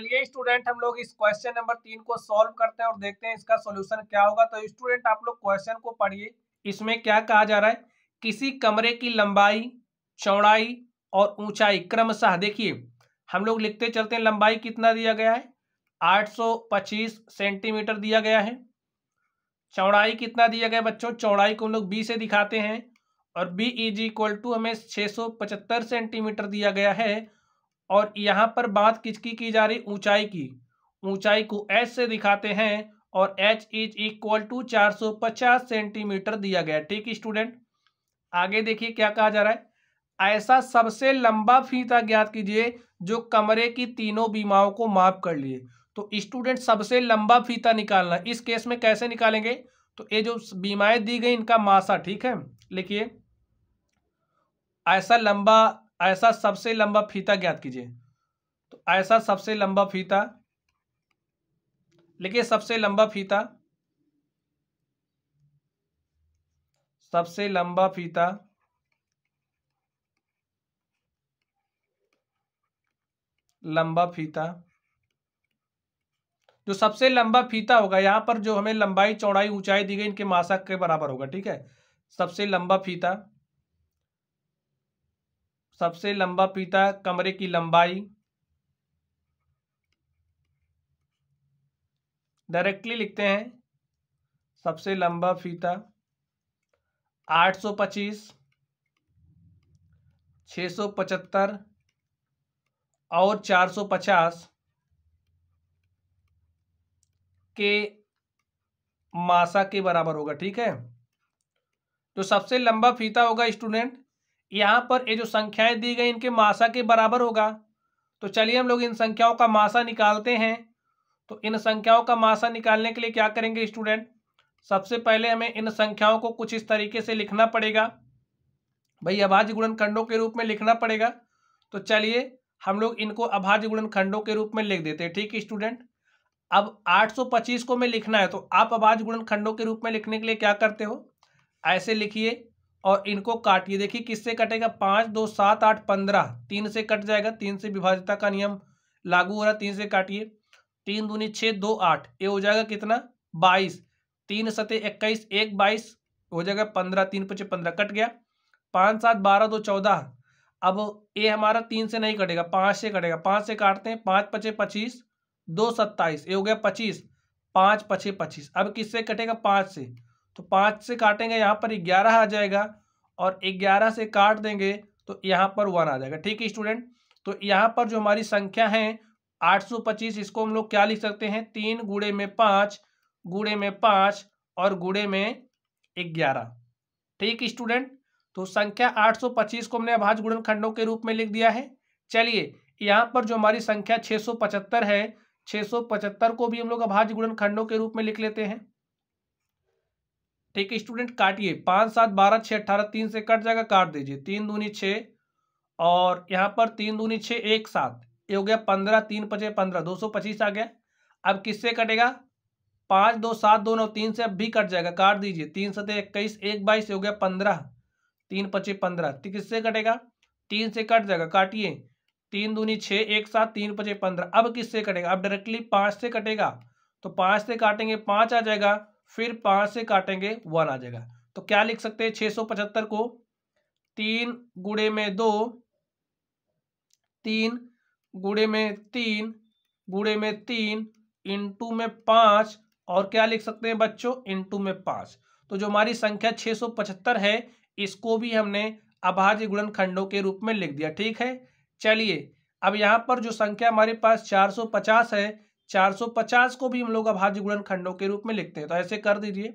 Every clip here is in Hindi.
चलिए स्टूडेंट हम लोग इस क्वेश्चन नंबर तीन को सॉल्व करते हैं और देखते हैं इसका सोल्यूशन क्या होगा तो स्टूडेंट आप लोग क्वेश्चन को पढ़िए इसमें क्या कहा जा रहा है किसी कमरे की लंबाई चौड़ाई और ऊंचाई क्रमशः देखिए हम लोग लिखते चलते हैं लंबाई कितना दिया गया है 825 सेंटीमीटर दिया गया है चौड़ाई कितना दिया गया बच्चों चौड़ाई को हम लोग बी से दिखाते हैं और बी इज इक्वल टू हमें 675 सेंटीमीटर दिया गया है और यहाँ पर बात किसकी की जा रही ऊंचाई की ऊंचाई को एच से दिखाते हैं और H is equal to 450 centimetre दिया गया ठीक स्टूडेंट आगे देखिए क्या कहा जा रहा है ऐसा सबसे लंबा फीता ज्ञात कीजिए जो कमरे की तीनों बीमाओं को माफ कर लिए तो स्टूडेंट सबसे लंबा फीता निकालना इस केस में कैसे निकालेंगे तो ये जो बीमाएं दी गई इनका मासा ठीक है लिखिए ऐसा लंबा ऐसा सबसे लंबा फीता ज्ञात कीजिए तो ऐसा सबसे लंबा फीता लिखिए सबसे लंबा फीता सबसे लंबा फीता लंबा फीता जो सबसे लंबा फीता होगा यहां पर जो हमें लंबाई चौड़ाई ऊंचाई दी गई इनके मासक के बराबर होगा ठीक है सबसे लंबा फीता सबसे लंबा फीता कमरे की लंबाई डायरेक्टली लिखते हैं सबसे लंबा फीता 825 675 और 450 के मासा के बराबर होगा ठीक है तो सबसे लंबा फीता होगा स्टूडेंट यहाँ पर ये जो संख्याएं दी गई इनके मासा के बराबर होगा तो चलिए हम लोग इन संख्याओं का मासा निकालते हैं तो इन संख्याओं का मासा निकालने के लिए क्या करेंगे स्टूडेंट सबसे पहले हमें इन संख्याओं को कुछ इस तरीके से लिखना पड़ेगा भाई अभाज्य गुणन खंडों के रूप में लिखना पड़ेगा तो चलिए हम लोग इनको अभाज्य गुणन खंडों के रूप में लिख देते हैं ठीक है स्टूडेंट अब 825 को मैं लिखना है तो आप अभाज्य गुणन खंडों के रूप में लिखने के लिए क्या करते हो ऐसे लिखिए और इनको काटिए देखिए किससे कटेगा पाँच दो सात आठ पंद्रह तीन से कट जाएगा तीन से विभाजता का नियम लागू हो रहा तीन से काटिए तीन दूनी छः दो आठ ये हो जाएगा कितना बाईस तीन सते इक्कीस एक बाईस हो जाएगा पंद्रह तीन पचे पंद्रह कट गया पाँच सात बारह दो चौदह अब ये हमारा तीन से नहीं कटेगा पाँच से कटेगा पाँच से काटते हैं पाँच पचे पच्चीस दो सत्ताईस ये हो गया पच्चीस पाँच पचे पच्चीस अब किससे कटेगा पाँच से तो पाँच से काटेंगे यहाँ पर ग्यारह आ जाएगा और ग्यारह से काट देंगे तो यहाँ पर वन आ जाएगा ठीक है स्टूडेंट तो यहाँ पर जो हमारी संख्या है आठ सौ पच्चीस इसको हम लोग क्या लिख सकते हैं तीन गुड़े में पाँच गुड़े में पाँच और गुड़े में ग्यारह ठीक स्टूडेंट तो संख्या आठ सौ पच्चीस को हमने अभाज गुणन खंडों के रूप में लिख दिया है चलिए यहाँ पर जो हमारी संख्या सौ पचहत्तर है सौ पचहत्तर को भी हम लोग अभाज्य गुणन खंडों के रूप में लिख लेते हैं ठीक है स्टूडेंट काटिए पाँच सात बारह छः अट्ठारह तीन से कट जाएगा काट दीजिए तीन दूनी छः और यहाँ पर तीन दूनी छः एक सात ये हो गया पंद्रह तीन पचे पंद्रह दो सौ पच्चीस आ गया अब किससे कटेगा पाँच दो सात दो नौ तीन से अब भी कट जाएगा काट दीजिए तीन सतह इक्कीस एक बाईस हो गया पंद्रह तीन पचे पंद्रह तो किससे कटेगा तीन से कट जाएगा काटिए तीन दूनी छः एक सात तीन पचे पंद्रह अब किससे कटेगा अब डायरेक्टली पाँच से कटेगा तो पाँच से काटेंगे पाँच आ जाएगा फिर पांच से काटेंगे वन आ जाएगा तो क्या लिख सकते हैं छह सौ पचहत्तर को तीन गुड़े में दो तीन गुड़े में तीन गुड़े में तीन इंटू में पांच और क्या लिख सकते हैं बच्चों इंटू में पांच तो जो हमारी संख्या छह सौ पचहत्तर है इसको भी हमने अभाज्य खंडों के रूप में लिख दिया ठीक है चलिए अब यहां पर जो संख्या हमारे पास चार सौ पचास है 450 को भी हम लोग अभाज्य गुणन खंडों के रूप में लिखते हैं तो ऐसे कर दीजिए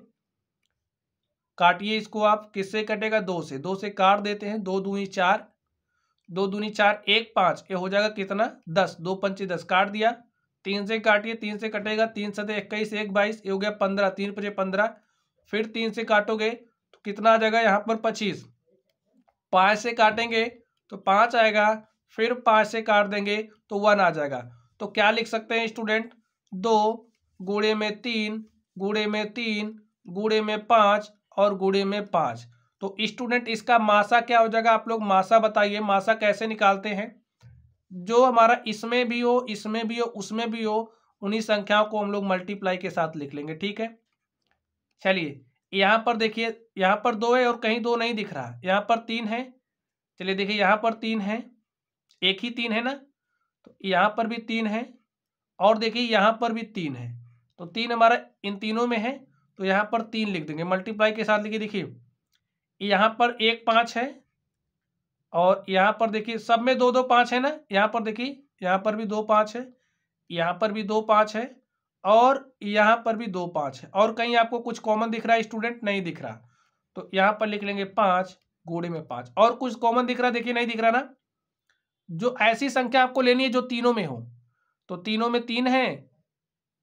काटिए इसको आप किससे कटेगा दो से दो से काट देते हैं दो दूनी चार दो दूनी चार एक पांच ये हो जाएगा कितना दस दो पंचे दस काट दिया तीन से काटिए तीन से कटेगा तीन सदे इक्कीस एक बाईस ये हो गया पंद्रह तीन पचे पंद्रह फिर तीन से काटोगे तो कितना आ जाएगा यहाँ पर पच्चीस पाँच से काटेंगे तो पांच आएगा फिर पांच से काट देंगे तो वन आ जाएगा तो क्या लिख सकते हैं स्टूडेंट दो गुड़े में तीन गुड़े में तीन गुड़े में पाँच और गुड़े में पाँच तो स्टूडेंट इसका मासा क्या हो जाएगा आप लोग मासा बताइए मासा कैसे निकालते हैं जो हमारा इसमें भी हो इसमें भी हो उसमें भी हो उन्हीं संख्याओं को हम लोग मल्टीप्लाई के साथ लिख लेंगे ठीक है चलिए यहाँ पर देखिए यहाँ पर दो है और कहीं दो नहीं दिख रहा यहाँ पर तीन है चलिए देखिए यहाँ पर तीन है एक ही तीन है ना तो यहाँ पर भी तीन है और देखिए यहाँ पर भी तीन है तो तीन हमारा इन तीनों में है तो यहाँ पर तीन लिख देंगे मल्टीप्लाई के साथ लिखिए देखिए यहाँ पर एक पाँच है और यहाँ पर देखिए सब में दो दो पाँच है ना यहाँ पर देखिए यहाँ पर भी दो पाँच है यहाँ पर भी दो पाँच है और यहाँ पर भी दो पाँच है और कहीं आपको कुछ कॉमन दिख रहा है स्टूडेंट नहीं दिख रहा तो यहाँ पर लिख लेंगे पाँच गोड़े में पाँच और कुछ कॉमन दिख रहा देखिए नहीं दिख रहा ना जो ऐसी संख्या आपको लेनी है जो तीनों में हो तो तीनों में तीन है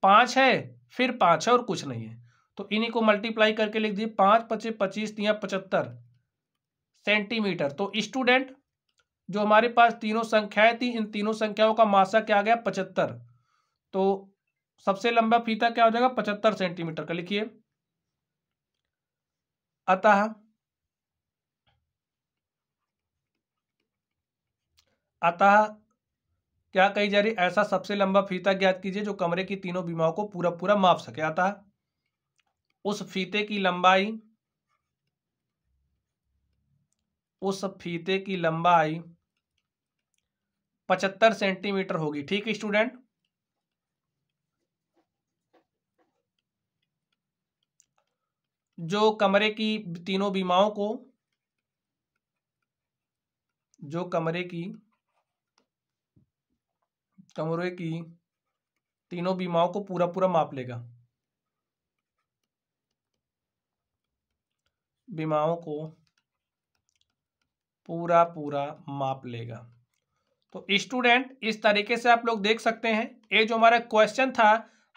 पांच है फिर पांच है और कुछ नहीं है तो इन्हीं को मल्टीप्लाई करके लिख दिए पांच पच्चीस पच्चीस या पचहत्तर सेंटीमीटर तो स्टूडेंट जो हमारे पास तीनों संख्याएं थी इन तीनों संख्याओं का मासा क्या आ गया पचहत्तर तो सबसे लंबा फीता क्या हो जाएगा पचहत्तर सेंटीमीटर का लिखिए अतः अतः क्या कही जा रही ऐसा सबसे लंबा फीता ज्ञात कीजिए जो कमरे की तीनों बीमाओं को पूरा पूरा माप सके आता है उस फीते की लंबाई उस फीते की लंबाई पचहत्तर सेंटीमीटर होगी ठीक है स्टूडेंट जो कमरे की तीनों बीमाओं को जो कमरे की कमरे तो की तीनों बीमाओं को पूरा पूरा माप लेगा बीमाओं को पूरा पूरा माप लेगा तो स्टूडेंट इस तरीके से आप लोग देख सकते हैं ये जो हमारा क्वेश्चन था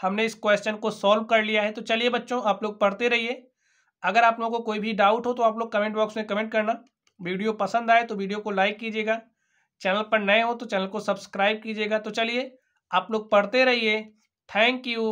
हमने इस क्वेश्चन को सॉल्व कर लिया है तो चलिए बच्चों आप लोग पढ़ते रहिए अगर आप लोगों को कोई भी डाउट हो तो आप लोग कमेंट बॉक्स में कमेंट करना वीडियो पसंद आए तो वीडियो को लाइक कीजिएगा चैनल पर नए हो तो चैनल को सब्सक्राइब कीजिएगा तो चलिए आप लोग पढ़ते रहिए थैंक यू